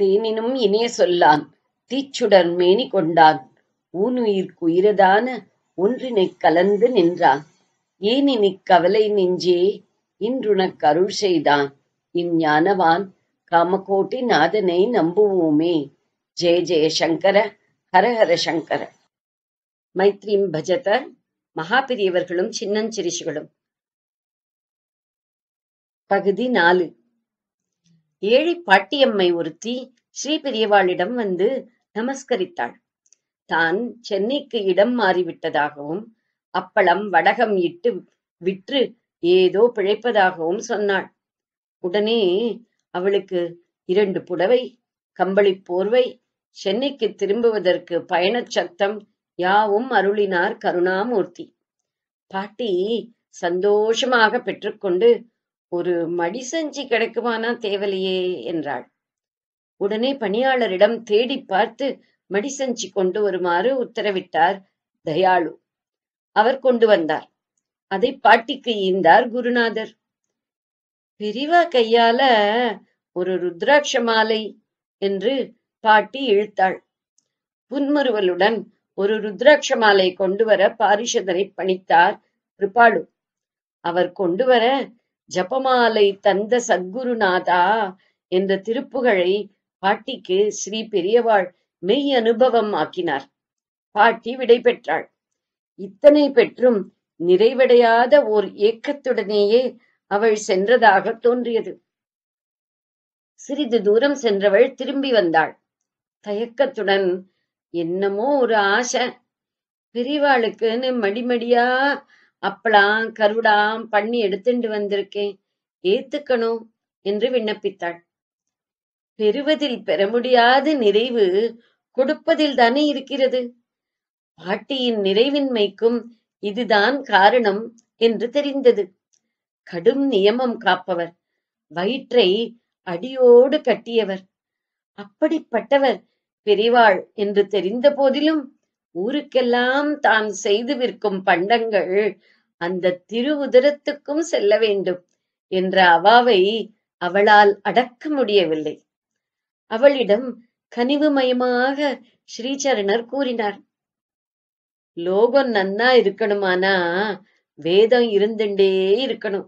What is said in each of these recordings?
தேனினும் இனிய சொல்லான் தீச்சுடர் மேனி கொண்டான் ஊனுயிர்க்கு உயிரதான ஒன்றினைக் கலந்து நின்றான் ஏனினிக் கவலை நெஞ்சே இன்றுனக் அருள் செய்தான் இஞ்ஞானவான் காமகோட்டி நாதனை நம்புவோமே ஜெய ஜெய சங்கர ஹரஹர சங்கர மைத்ரீம் பஜத மகாபிரியவர்களும் சின்னஞ்சிரிஷிகளும் பகுதி நாலு ஏழை பாட்டியம்மை ஒருத்தி பெரியவாளிடம் வந்து நமஸ்கரித்தாள் தான் சென்னைக்கு இடம் மாறிவிட்டதாகவும் அப்பளம் வடகம் இட்டு விற்று ஏதோ பிழைப்பதாகவும் சொன்னாள் உடனே அவளுக்கு இரண்டு புடவை கம்பளி போர்வை சென்னைக்கு திரும்புவதற்கு பயணச் சத்தம் யாவும் அருளினார் கருணாமூர்த்தி பாட்டி சந்தோஷமாக பெற்றுக்கொண்டு ஒரு மடிசஞ்சி கிடைக்குமானா தேவலையே என்றாள் உடனே பணியாளரிடம் தேடி பார்த்து மடிசஞ்சி கொண்டு வருமாறு உத்தரவிட்டார் தயாளு அவர் கொண்டு வந்தார் அதை பாட்டிக்கு ஈந்தார் குருநாதர் பிரிவா கையால ஒரு ருத்ராட்ச மாலை என்று பாட்டி இழுத்தாள் புன்முறுவலுடன் ஒரு ருத்ராட்ச மாலை கொண்டு வர பாரிஷதனை பணித்தார் கிருபாலு அவர் கொண்டு வர ஜபமாலை தந்த சத்குருநாதா என்ற திருப்புகழை பாட்டிக்கு ஸ்ரீ பெரியவாள் மெய் அனுபவம் ஆக்கினார் பாட்டி விடை பெற்றாள் இத்தனை பெற்றும் நிறைவடையாத ஓர் ஏக்கத்துடனேயே அவள் சென்றதாக தோன்றியது சிறிது தூரம் சென்றவள் திரும்பி வந்தாள் தயக்கத்துடன் என்னமோ ஒரு ஆசை பெரியவாளுக்குன்னு மடிமடியா அப்பளாம் கருடாம் பண்ணி எடுத்துண்டு வந்திருக்கேன் ஏத்துக்கணும் என்று விண்ணப்பித்தாள் பெறுவதில் பெற முடியாத நிறைவு கொடுப்பதில் தானே இருக்கிறது பாட்டியின் நிறைவின்மைக்கும் இதுதான் காரணம் என்று தெரிந்தது கடும் நியமம் காப்பவர் வயிற்றை அடியோடு கட்டியவர் அப்படிப்பட்டவர் பெரிவாள் என்று தெரிந்த போதிலும் ஊருக்கெல்லாம் தான் செய்து விற்கும் பண்டங்கள் அந்த திரு உதரத்துக்கும் செல்ல வேண்டும் என்ற அவாவை அவளால் அடக்க முடியவில்லை அவளிடம் கனிவுமயமாக ஸ்ரீசரணர் கூறினார் லோகம் நன்னா இருக்கணுமானா வேதம் இருந்துண்டே இருக்கணும்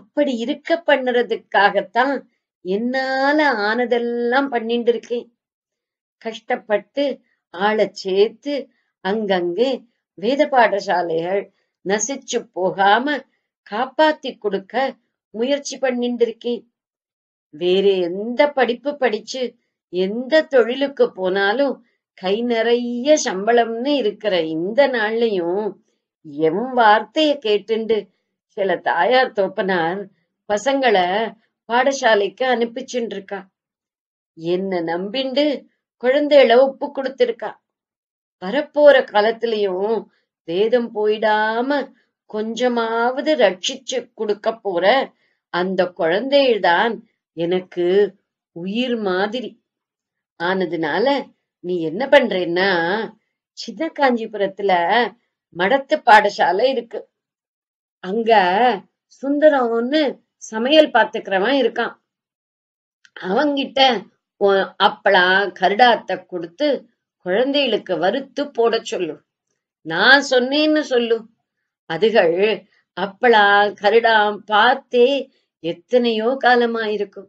அப்படி இருக்க பண்ணுறதுக்காகத்தான் என்னால ஆனதெல்லாம் பண்ணிட்டு இருக்கேன் கஷ்டப்பட்டு ஆளச் சேர்த்து அங்கங்கே வேத பாடசாலைகள் நசிச்சு போகாம காப்பாத்தி கொடுக்க முயற்சி இருக்கே வேற எந்த படிப்பு படிச்சு எந்த தொழிலுக்கு போனாலும் கை நிறைய சம்பளம்னு இருக்கிற இந்த நாள்லயும் எம் வார்த்தைய கேட்டுண்டு சில தாயார் தோப்பனார் பசங்களை பாடசாலைக்கு அனுப்பிச்சுருக்கா இருக்கா என்ன நம்பிண்டு குழந்தைகள உப்பு கொடுத்திருக்கா வரப்போற காலத்திலையும் வேதம் போயிடாம கொஞ்சமாவது ரட்சிச்சு கொடுக்க போற அந்த குழந்தைதான் எனக்கு உயிர் மாதிரி ஆனதுனால நீ என்ன பண்றேன்னா சின்ன காஞ்சிபுரத்துல மடத்து பாடசாலை இருக்கு அங்க சுந்தரம்னு சமையல் பாத்துக்கிறவன் இருக்கான் அவங்கிட்ட அப்பளா கருடாத்த கொடுத்து குழந்தைகளுக்கு வறுத்து போட சொல்லு நான் சொன்னேன்னு சொல்லு அதுகள் அப்பளா கருடாம் பார்த்தே எத்தனையோ காலமா இருக்கும்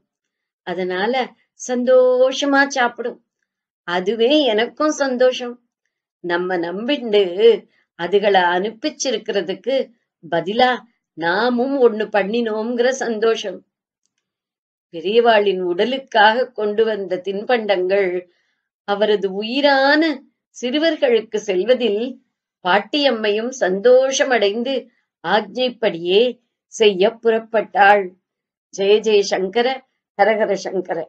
அதனால சந்தோஷமா சாப்பிடும் அதுவே எனக்கும் சந்தோஷம் நம்ம நம்பிண்டு அதுகளை அனுப்பிச்சிருக்கிறதுக்கு பதிலா நாமும் ஒண்ணு பண்ணினோங்கிற சந்தோஷம் பெரியவாளின் உடலுக்காக கொண்டு வந்த தின்பண்டங்கள் அவரது உயிரான சிறுவர்களுக்கு செல்வதில் பாட்டியம்மையும் சந்தோஷமடைந்து ஆக்ஞைப்படியே செய்ய புறப்பட்டாள் ஜெய ஜெய சங்கர ஹரஹர சங்கர